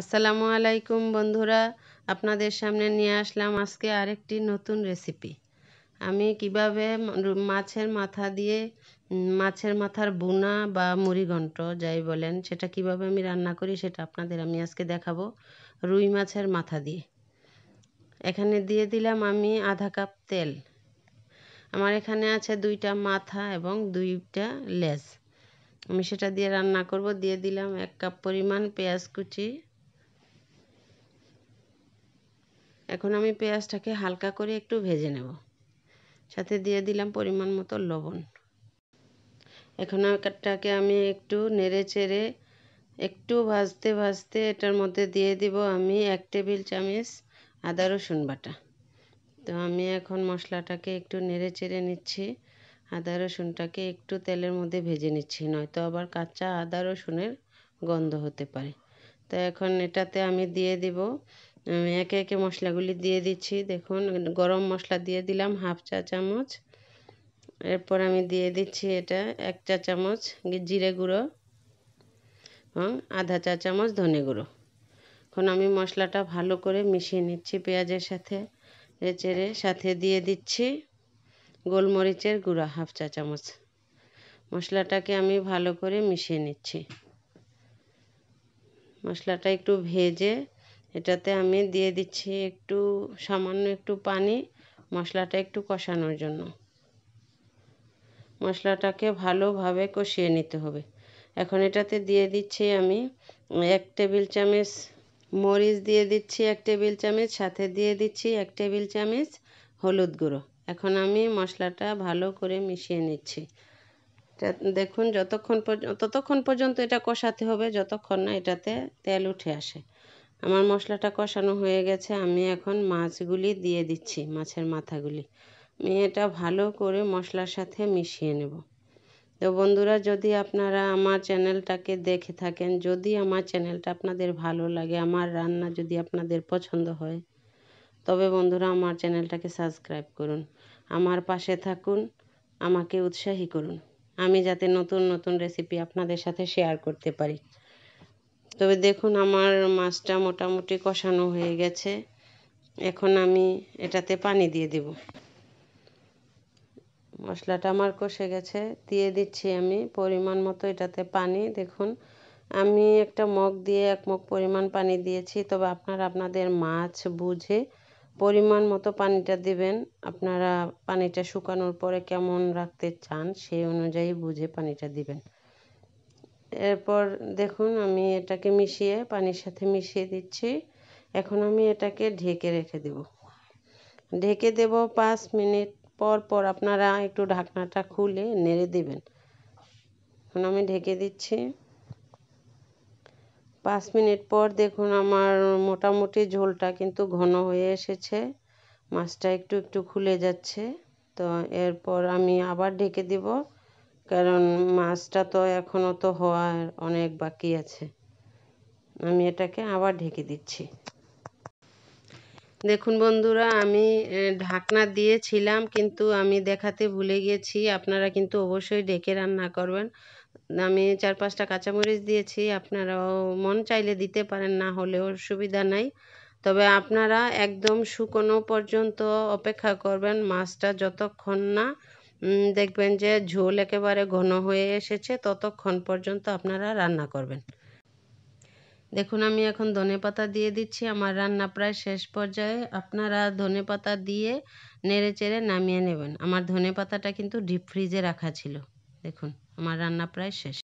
আসসালামু আলাইকুম বন্ধুরা আপনাদের সামনে নিয়ে আসলাম আজকে আরেকটি নতুন রেসিপি আমি কিভাবে মাছের মাথা দিয়ে মাছের মাথার বোনা বা মুড়িঘণ্ট যাই বলেন সেটা কিভাবে আমি রান্না করি সেটা আপনাদের আমি আজকে দেখাবো রুই মাছের মাথা দিয়ে এখানে দিয়ে দিলাম আমি আধা কাপ তেল আমার এখানে আছে দুইটা মাথা এবং দুইটা লেজ আমি সেটা দিয়ে রান্না করব দিয়ে দিলাম এক কাপ পরিমাণ পেঁয়াজ কুচি এখন আমি পেঁয়াজটাকে হালকা করে একটু ভেজে নেব সাথে দিয়ে দিলাম পরিমাণ মতো লবণ এখন এটাকে আমি একটু নেড়ে চেড়ে একটু ভাজতে ভাজতে এটার মধ্যে দিয়ে দিব আমি এক টেবিল চামচ আদা রসুন বাটা তো আমি এখন মশলাটাকে একটু নেড়ে চেড়ে নিচ্ছি আদা রসুনটাকে একটু তেলের মধ্যে ভেজে নিচ্ছি নয়তো আবার কাঁচা আদা রসুনের গন্ধ হতে পারে তো এখন এটাতে আমি দিয়ে দিব আমি একে একে মশলাগুলি দিয়ে দিচ্ছি দেখুন গরম মশলা দিয়ে দিলাম হাফ চা চামচ এরপর আমি দিয়ে দিচ্ছি এটা এক চা চামচ জিরে গুঁড়ো এবং আধা চা চামচ ধনে গুঁড়ো এখন আমি মশলাটা ভালো করে মিশিয়ে নিচ্ছি পেঁয়াজের সাথে চেড়ে সাথে দিয়ে দিচ্ছি গোলমরিচের গুঁড়ো হাফ চা চামচ মশলাটাকে আমি ভালো করে মিশিয়ে নিচ্ছি মশলাটা একটু ভেজে এটাতে আমি দিয়ে দিচ্ছি একটু সামান্য একটু পানি মশলাটা একটু কষানোর জন্য মশলাটাকে ভালোভাবে কষিয়ে নিতে হবে এখন এটাতে দিয়ে দিচ্ছি আমি এক টেবিল চামচ মরিচ দিয়ে দিচ্ছি এক টেবিল চামচ সাথে দিয়ে দিচ্ছি এক টেবিল চামচ হলুদ গুঁড়ো এখন আমি মশলাটা ভালো করে মিশিয়ে নিচ্ছি দেখুন যতক্ষণ ততক্ষণ পর্যন্ত এটা কষাতে হবে যতক্ষণ না এটাতে তেল উঠে আসে আমার মশলাটা কষানো হয়ে গেছে আমি এখন মাছগুলি দিয়ে দিচ্ছি মাছের মাথাগুলি আমি এটা ভালো করে মশলার সাথে মিশিয়ে নেব তো বন্ধুরা যদি আপনারা আমার চ্যানেলটাকে দেখে থাকেন যদি আমার চ্যানেলটা আপনাদের ভালো লাগে আমার রান্না যদি আপনাদের পছন্দ হয় তবে বন্ধুরা আমার চ্যানেলটাকে সাবস্ক্রাইব করুন আমার পাশে থাকুন আমাকে উৎসাহী করুন আমি যাতে নতুন নতুন রেসিপি আপনাদের সাথে শেয়ার করতে পারি তবে দেখুন আমার মাছটা মোটামুটি কষানো হয়ে গেছে এখন আমি এটাতে পানি দিয়ে দেব মশলাটা আমার কষে গেছে দিয়ে দিচ্ছি আমি পরিমাণ মতো এটাতে পানি দেখুন আমি একটা মগ দিয়ে এক মগ পরিমাণ পানি দিয়েছি তবে আপনারা আপনাদের মাছ বুঝে পরিমাণ মতো পানিটা দিবেন আপনারা পানিটা শুকানোর পরে কেমন রাখতে চান সেই অনুযায়ী বুঝে পানিটা দিবেন এরপর দেখুন আমি এটাকে মিশিয়ে পানির সাথে মিশিয়ে দিচ্ছি এখন আমি এটাকে ঢেকে রেখে দেব ঢেকে দেব পাঁচ মিনিট পর পর আপনারা একটু ঢাকনাটা খুলে নেড়ে দেবেন এখন আমি ঢেকে দিচ্ছি পাঁচ মিনিট পর দেখুন আমার মোটামুটি ঝোলটা কিন্তু ঘন হয়ে এসেছে মাছটা একটু একটু খুলে যাচ্ছে তো এরপর আমি আবার ঢেকে দেবো কারণ মাছটা তো এখনও তো হওয়ার অনেক বাকি আছে আমি এটাকে আবার ঢেকে দিচ্ছি দেখুন বন্ধুরা আমি ঢাকনা দিয়েছিলাম কিন্তু আমি দেখাতে ভুলে গেছি আপনারা কিন্তু অবশ্যই ডেকে রান্না করবেন আমি চার পাঁচটা কাঁচামরিচ দিয়েছি আপনারাও মন চাইলে দিতে পারেন না হলেও সুবিধা নাই তবে আপনারা একদম শুকনো পর্যন্ত অপেক্ষা করবেন মাছটা যতক্ষণ না দেখবেন যে ঝোল একেবারে ঘন হয়ে এসেছে ততক্ষণ পর্যন্ত আপনারা রান্না করবেন দেখুন আমি এখন ধনে পাতা দিয়ে দিচ্ছি আমার রান্না প্রায় শেষ পর্যায়ে আপনারা ধনে পাতা দিয়ে নেড়ে চেড়ে নামিয়ে নেবেন আমার ধনে পাতাটা কিন্তু ডিপ ফ্রিজে রাখা ছিল দেখুন আমার রান্না প্রায় শেষ